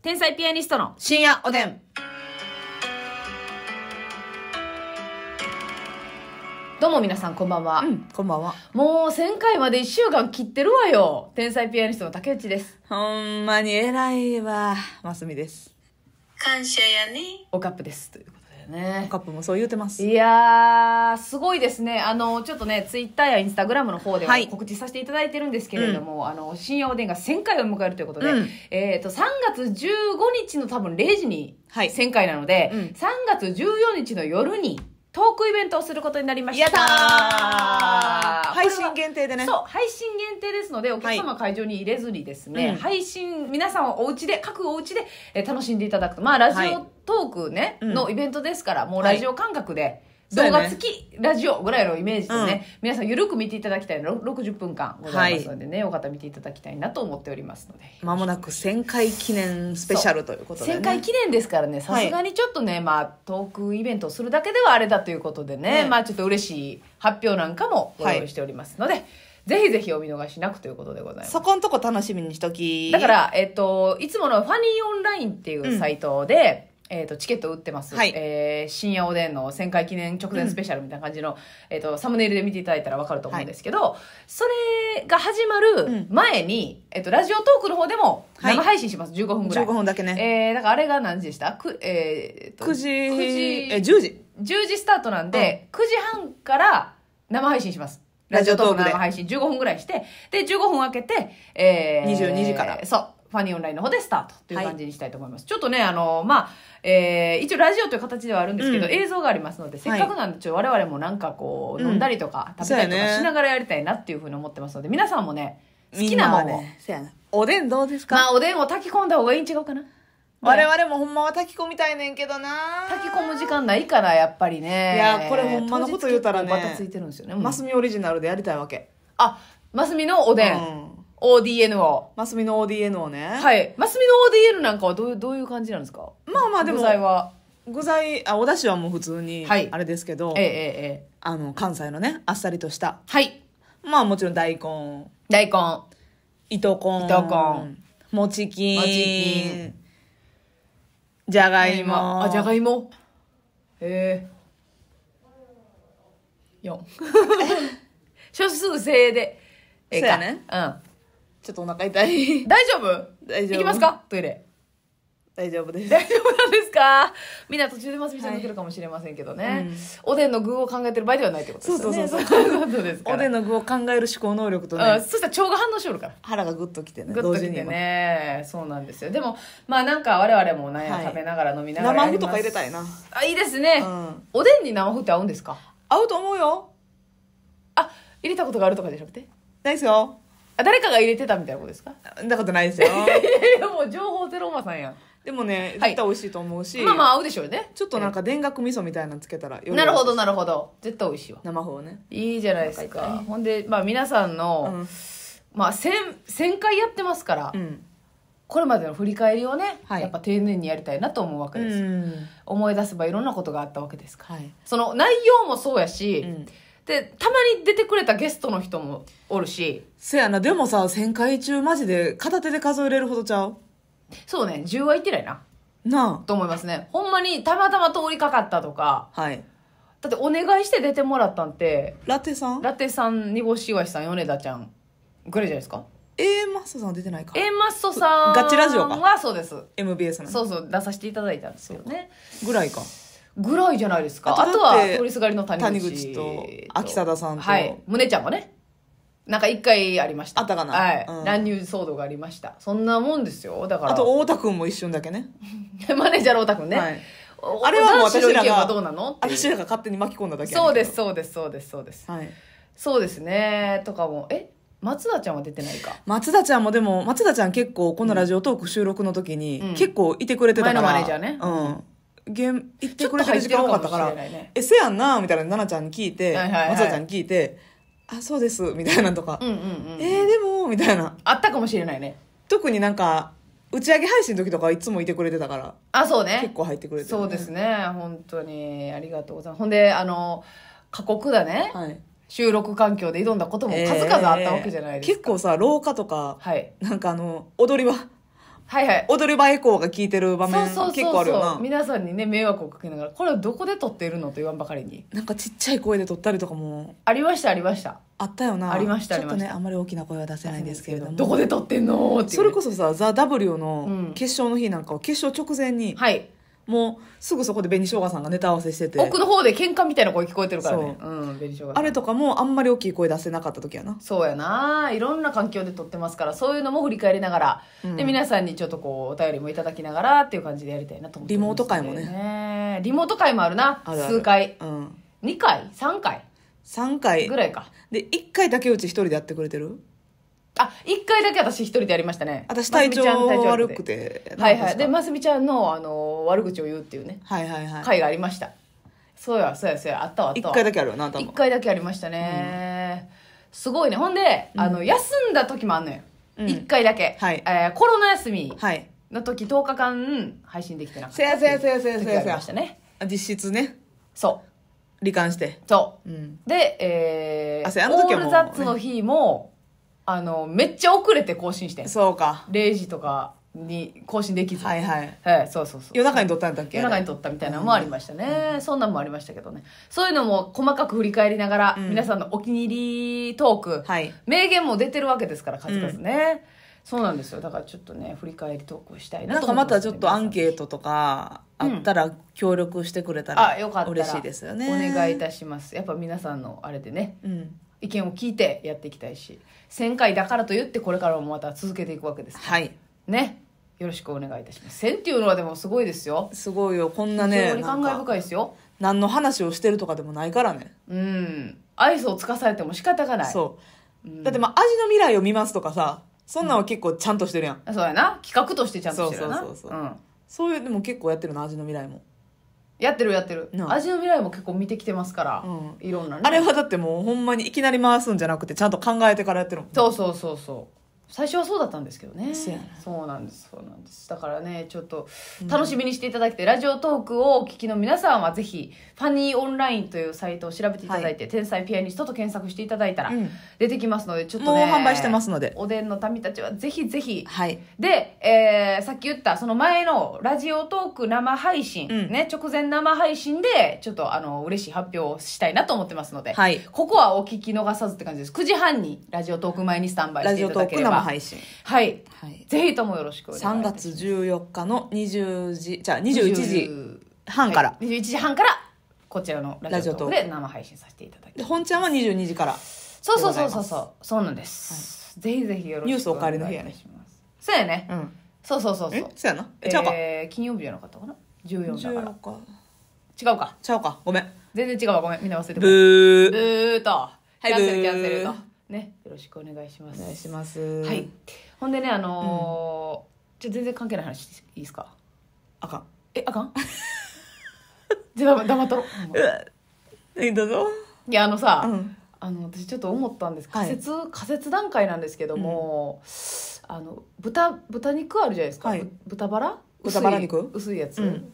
天才ピアニストの深夜おでん。どうも皆さんこんばんは。うん、こんばんは。もう1回まで一週間切ってるわよ。天才ピアニストの竹内です。ほんまに偉いわ。ますみです。感謝やね。おカップです。というこね。カップもそう言うてます。いやー、すごいですね。あの、ちょっとね、ツイッターやインスタグラムの方では告知させていただいてるんですけれども、はいあの、深夜おでんが1000回を迎えるということで、うん、えっ、と、3月15日の多分0時に1000回なので、はいうん、3月14日の夜に、トークイベントをすることになりましたやった配信限定でねそう配信限定ですのでお客様会場に入れずにですね、はいうん、配信皆さんお家で各お家で、え楽しんでいただくとまあラジオ、トークね、うん、のイベントですから、もうラジオ感覚で、動画付きラジオぐらいのイメージでね、うん、皆さんゆるく見ていただきたいの60分間ございますのでね、はい、よかったら見ていただきたいなと思っておりますのでまもなく1000回記念スペシャルということで、ね、1000回記念ですからねさすがにちょっとね、はい、まあトークイベントをするだけではあれだということでね、うん、まあちょっと嬉しい発表なんかもご用意しておりますので、はいぜひぜひお見逃しなくということでございます。そこんとこ楽しみにしとき。だから、えっと、いつものファニーオンラインっていうサイトで、えーと、チケット売ってます、はい、えー、深夜おでんの旋回記念直前スペシャルみたいな感じの、うん、えーと、サムネイルで見ていただいたら分かると思うんですけど、はい、それが始まる前に、えーと、ラジオトークの方でも生配信します、はい、15分ぐらい15分だけねえー、だからあれが何時でしたく、えー、9時 ,9 時え10時10時スタートなんで、うん、9時半から生配信しますラジオトークの生配信15分ぐらいしてで15分空けて、えー、22時からそうファニーオンラインの方でスタートという感じにしたいと思います。はい、ちょっとね、あの、まあ、えー、一応ラジオという形ではあるんですけど、うん、映像がありますので、せっかくなんで、ちょ、はい、我々もなんかこう、飲んだりとか、食べたりとかしながらやりたいなっていうふうに思ってますので、皆さんもね、好きなものね、おでんどうですかまあ、おでんを炊き込んだ方がいいん違うかな。我々もほんまは炊き込みたいねんけどな炊き込む時間ないから、やっぱりね。いや、これほんまのこと言うたらね。バタついてるんですよね。マスミオリジナルでやりたいわけ。あ、マスミのおでん。うん ODN を。マスミの ODN をね。はい。マスミの ODN なんかはどういう、どういう感じなんですかまあまあでも具材は。具材あお出汁はもう普通にあれですけど、ええええええ。あの関西のねあっさりとしたはい。まあもちろん大根大根。糸こん糸こんもちきんもちきんじゃがいもあ、じゃがいも。ええ。四。しょすぐせいで。ええかね。うん。ちょっとお腹痛い。大丈夫大丈夫。行きますかトイレ。大丈夫です。大丈夫なんですかみんな途中でますみちゃんが来るかもしれませんけどね、はいうん、おでんの具を考えてる場合ではないってことですね。そうそうそう。そういうですおでんの具を考える思考能力とね。うそしたら腸が反応しよるから。腹がグッときてね。グッときてね。そうなんですよ。でも、まあなんか我々もね、はい、食べながら飲みながら。生麩とか入れたいな。あ、いいですね。うん、おでんに生麩って合うんですか合うと思うよ。あ、入れたことがあるとかじゃなくて。ないですよ。あ誰かが入れてたみたいなことですかそんなことないですよ。いやいやもう情報ゼロおばさんやんでもね、絶対美味しいと思うし、まあまあ合うでしょうねちょっとなんか田楽味噌みたいなのつけたらよなるほどなるほど絶対美味しいわ生放ね。いいじゃないですかほんでまあ皆さんうの、ん。まあ1000 1000回やってますから、うん。これまでの振り返りをね、はいやっぱ丁寧にやりたいなと思うわけです、思い出せばいろんなことがあったわけですからはい。その内容もそうやし、うんでたまに出てくれたゲストの人もおるしせやなでもさ1000回中マジで片手で数えれるほどちゃうそうね10はいってないななあと思いますねほんまにたまたま通りかかったとかはいだってお願いして出てもらったんてラテさんラテさん煮干し岩井さん米田ちゃんぐらいじゃないですか A マッソさん出てないか A マッソさんガチラジオかはそうです MBS のそうそう出させていただいたんですよねぐらいかぐらいじゃないですか。あとは、通りすがりの谷口谷口と、秋貞さんと。はい。胸ちゃんもね。なんか一回ありました。あったかなはい、うん。乱入騒動がありました。そんなもんですよ。だから。あと、太田くんも一瞬だけね。マネージャーの太田くんね。はい。あれはもう私らが、どうなの私らが勝手に巻き込んだだけそうです、そうです、そうです、そうです。はい。そうですね。とかも、え松田ちゃんは出てないか松田ちゃんもでも松田ちゃん結構このラジオトーク収録の時に結構いてくれてたから、うん、前のマネージャーねうん現行ってくれてる時間多かったから「ね、えせやんな」みたいな奈々ちゃんに聞いて、はいはいはい、松ちゃんに聞いて「あそうです」みたいなとか「うんうんうん、えー、でも」みたいなあったかもしれないね特になんか打ち上げ配信の時とかいつもいてくれてたからあそうね結構入ってくれて、ね、そうですね本当にありがとうございますほんであの過酷だね、はい、収録環境で挑んだことも数々あったわけじゃないですか、えー、結構さ廊下とか、はい、なんかあの踊り場はいはい踊り場エコーが効いてる場面そ結構そあうるよそうな皆さんにね迷惑をかけながらこれはどこで撮ってるのと言わんばかりになんかちっちゃい声で撮ったりとかもありましたありましたあったよなありましたちょっとねあんまり大きな声は出せないんですけれどもどこで撮ってんのってねそれこそさ「ザ・ w の決勝の日なんかは決勝直前にはいもうすぐそこで紅生姜さんがネタ合わせしてて奥の方で喧嘩みたいな声聞こえてるからねうん紅生姜あれとかもあんまり大きい声出せなかった時やなそうやないろんな環境で撮ってますからそういうのも振り返りながら、うん、で皆さんにちょっとこうお便りもいただきながらっていう感じでやりたいなと思って、ね、リモート会もねリモート会もあるな数回、うん、2回3回3回ぐらいかで1回竹内一人でやってくれてるあ、一回だけ私一人でやりましたね。私体調悪くて。はいはい。で、ますみちゃんの、あの、悪口を言うっていうね。はいはいはい。会がありました。そうや、そうや、そうや、あったわ、あったわ。一回だけあるよな、一回だけありましたね。うん、すごいね。ほんで、あの、休んだ時もあんのよ。一、うん、回だけ。はい。えー、コロナ休み。はい。の時10日間配信できてなかった。せやせやせやせやせやせや。実質ね。そう。罹患して。そう。うん、で、えー、あ、せや、あの時オールザッツの日も、あの、めっちゃ遅れて更新してん。そうか。0時とかに更新できず。はいはい。はい、そうそうそう。夜中に撮ったんだっけ夜中に撮ったみたいなのもありましたね、そんなんもありましたけどねそういうのも細かく振り返りながら、うん皆さんのお気に入りトーク、はい名言も出てるわけですから数々ね、そうなんですよだからちょっとね振り返りトークしたいなとかまたちょっとアンケートとかあったら協力してくれたあらよかった嬉しいですよね。お願いいたしますやっぱ皆さんのあれでねうん意見を聞いてやっていきたいし1000回だからと言ってこれからもまた続けていくわけですはいねよろしくお願いいたします1000っていうのはでもすごいですよすごいよこんな非ね常に感慨深いですよ何の話をしてるとかでもないからね、うんアイスをつかされても仕方がないそう、だってまあ味の未来を見ますとかさそんなんは結構ちゃんとしてるやん、そうやな企画としてちゃんとしてるよなそうそうそうそううんそういうでも結構やってるの味の未来もやってるやってる味の未来も結構見てきてますから、うんいろんなねあれはだってもうほんまにいきなり回すんじゃなくてちゃんと考えてからやってるもんそうそうそうそ最初はそうだったんですけどねそうなんですそうなんですだからねちょっと楽しみにしていただいて、うん、ラジオトークをお聞きの皆さんはぜひファニーオンラインというサイトを調べていただいて「はい、天才ピアニスト」と検索していただいたら出てきますので、ちょっと、ね、もう販売してますのでおでんの民たちはぜひぜひ、はい、で、えー、さっき言ったその前のラジオトーク生配信、うん、ね直前生配信でちょっとあの嬉しい発表をしたいなと思ってますので、はい、ここはお聞き逃さずって感じです9時半にラジオトーク前にスタンバイしていただければ生配信。はい。はい、ぜひともよろしくお願いします。3月14日の20時、じゃあ21時半から。はい、21時半から、こちらのラジオトークで生配信させていただきます。本ちゃんは22時から。そうそうそうそうそう。そうなんです。はい、ぜひぜひよろしくお願いします。ニュースおかわりの日やね。そうやね。うん。そうそうそうそう。そうやな。え、ちゃうか。えー、金曜日じゃなかったかな ?14 だから。違うか。違うか。ごめん。全然違うわ。ごめん。みんな忘れてブー。ブーと。はい、キャンセルキャンセルと。ねよろしくお願いしますお願いしますはいほんでねあのーゃ、ょ全然関係ない話いいですかあかんえあかん じゃあ黙っとろうわえどうぞいやあのさ、うんあの私ちょっと思ったんですはい仮説、仮説段階なんですけども、あの豚豚肉あるじゃないですか、はい豚バラ豚バラ肉薄い薄いやつ、うんうん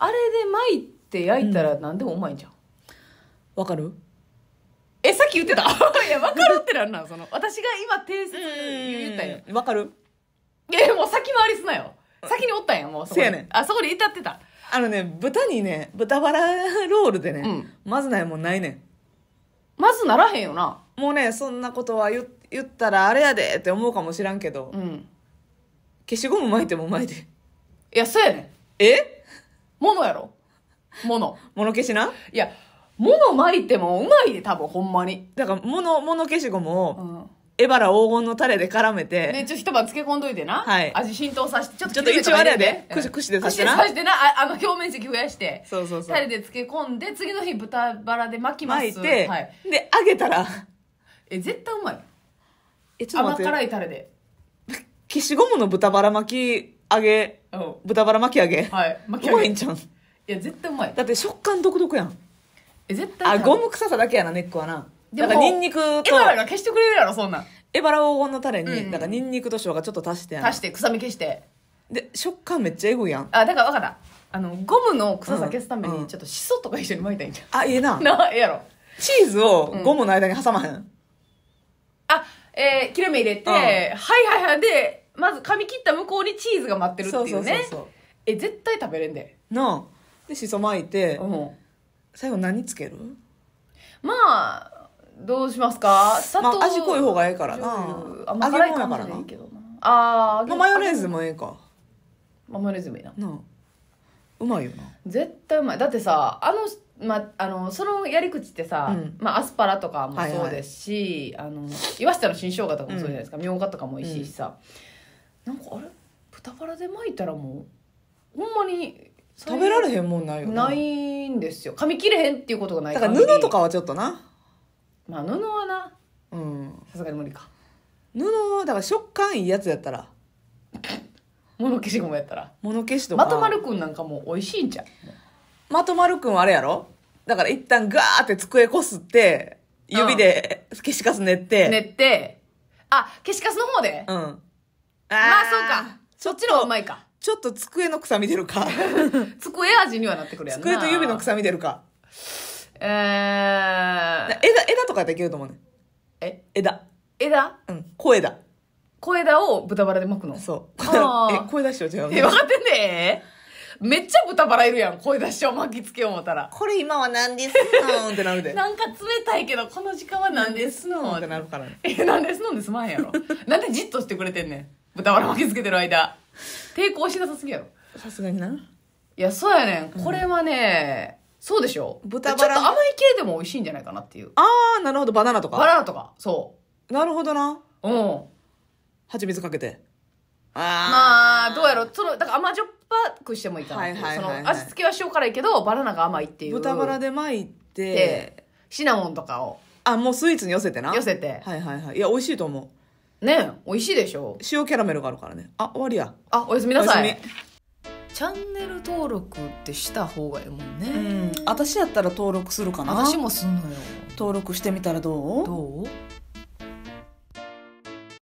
あれで巻いて焼いたら何でもうまいんじゃん、わかるえさっき言ってた いや分かるってなんなんその私が今提出言ったよわかるいやもう先回りすなよ先におったんやもうそこせやねんあそこで至ってたあのね豚にね豚バラロールでね、うんまずないもんないねまずならへんよなもうねそんなことは言言ったらあれやでって思うかもしらんけど、うん消しゴム巻いても巻いていやそうやねんえものやろものもの消しな、いや物巻いてもうまいで、多分、ほんまに。だから、物、の消しゴムうを、ん。エバラ黄金のタレで絡めて、ねちょ、一晩漬け込んどいてな。はい味浸透させて、ちょっちょっと一応あれやでくし串で刺してな刺してな。ああの、表面積増やして。そうそうそうタレで漬け込んで、次の日豚バラで巻きます。巻いて、はい。で、揚げたら、え、絶対うまい。え、ちょっと甘待って辛いタレで。消しゴムの豚バラ巻き揚げ、豚バラ巻き揚げ、はい。巻きうまげいんちゃうん。や、絶対うまい。だって食感独特やん。え絶対あゴム臭さだけやな根っこはなでだからニンニクエバラが消してくれるやろそんなエバラ黄金のタレに、うんだからニンニクと生姜ちょっと足してやな足して臭み消してで食感めっちゃエグいやんあだから分かったあのゴムの臭さ消すためにちょっとシソとか一緒に巻いたらいいんじあええゃなう なええやろチーズをゴムの間に挟まへん、あえー、切れ目入れて、うんはいはいはいでまず噛み切った向こうにチーズが待ってるっていうねそうそうそうそえ絶対食べれんでなあでしそ巻いて、うん最後何つけるまあどうしますか砂ま糖、あ、味濃い方がええからな醤油まあ、揚げい物やからなあまあマヨネーズもええかマヨネーズもいいななうまいよな絶対うまいだってさあの,、ま、あのそのやり口ってさ、うんまあ、アスパラとかもそうですし、あの岩下の新生姜とかもそうじゃないですか、みょうがとかも美味しいしさ、なんかあれ豚バラで巻いたらもうほんまに食べられへんもんないよなないんですよ噛み切れへんっていうことがないだから布とかはちょっとなまあ布はなうんさすがに無理か布はだから食感いいやつやったら物消しゴムやったら物消しとかまとまるくんなんかもう美味しいんじゃんまとまるくんはあれやろだから一旦ガーって机こすって指で消しカス練って、練ってあ消しカスの方で、うんあまあそうかそっちの方がうまいかちょっと机の臭み出るか 机味にはなってくるやんな机と指の臭み出るかえー、枝枝とかできると思うねえ枝枝うん小枝小枝を豚バラで巻くのそう えしちゃう違うえ分かってんねめっちゃ豚バラいるやん声出しを巻きつけよう思ったらこれ今は何ですのってなるでなんか冷たいけどこの時間は何ですのってなるから、ね、え何ですのんで済まんやろなんでじっとしてくれてんねん豚バラ巻きつけてる間抵抗しなさすぎやろさすがにないやそうやねんこれはね、そうでしょ豚バラちょっと甘い系でも美味しいんじゃないかなっていうああなるほどバナナとかバナナとかそうなるほどなうん蜂蜜かけてあまあどうやろうそのだから甘じょっぱくしてもいいかなっていうはいはいはいはいその味付けは塩辛いけどバナナが甘いっていう豚バラで巻いてシナモンとかをあもうスイーツに寄せてな寄せてはいはいはいいや美味しいと思うね美味しいでしょ塩キャラメルがあるからねあ終わりやあおやすみなさいチャンネル登録ってした方がいいもんね、うん、私やったら登録するかな私もすんのよ登録してみたらどうどう